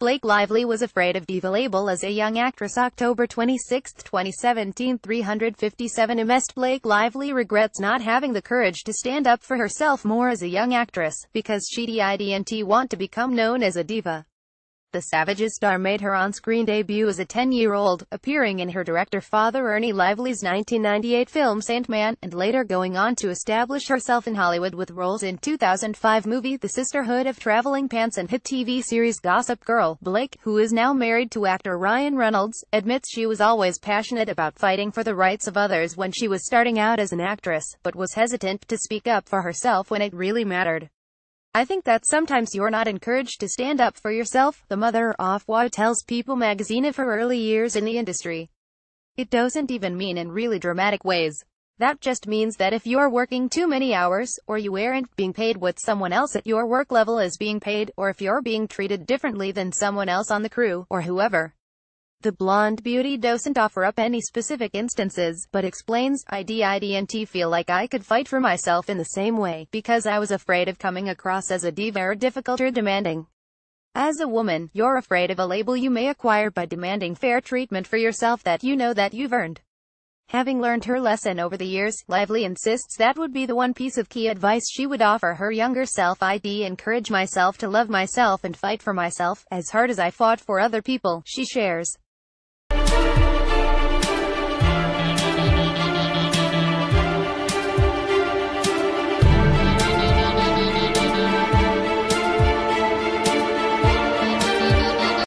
Blake Lively was afraid of diva label as a young actress October 26, 2017 357 MS Blake Lively regrets not having the courage to stand up for herself more as a young actress, because she didn't want to become known as a diva. The Savage's star made her on-screen debut as a 10-year-old, appearing in her director father Ernie Lively's 1998 film Sandman, and later going on to establish herself in Hollywood with roles in 2005 movie The Sisterhood of Traveling Pants and hit TV series Gossip Girl. Blake, who is now married to actor Ryan Reynolds, admits she was always passionate about fighting for the rights of others when she was starting out as an actress, but was hesitant to speak up for herself when it really mattered. I think that sometimes you're not encouraged to stand up for yourself, the mother of Wah tells People magazine of her early years in the industry. It doesn't even mean in really dramatic ways. That just means that if you're working too many hours, or you aren't being paid what someone else at your work level is being paid, or if you're being treated differently than someone else on the crew, or whoever, the blonde beauty doesn't offer up any specific instances, but explains, I didn't feel like I could fight for myself in the same way, because I was afraid of coming across as a diva or difficult or demanding. As a woman, you're afraid of a label you may acquire by demanding fair treatment for yourself that you know that you've earned. Having learned her lesson over the years, Lively insists that would be the one piece of key advice she would offer her younger self. I'd encourage myself to love myself and fight for myself, as hard as I fought for other people, she shares.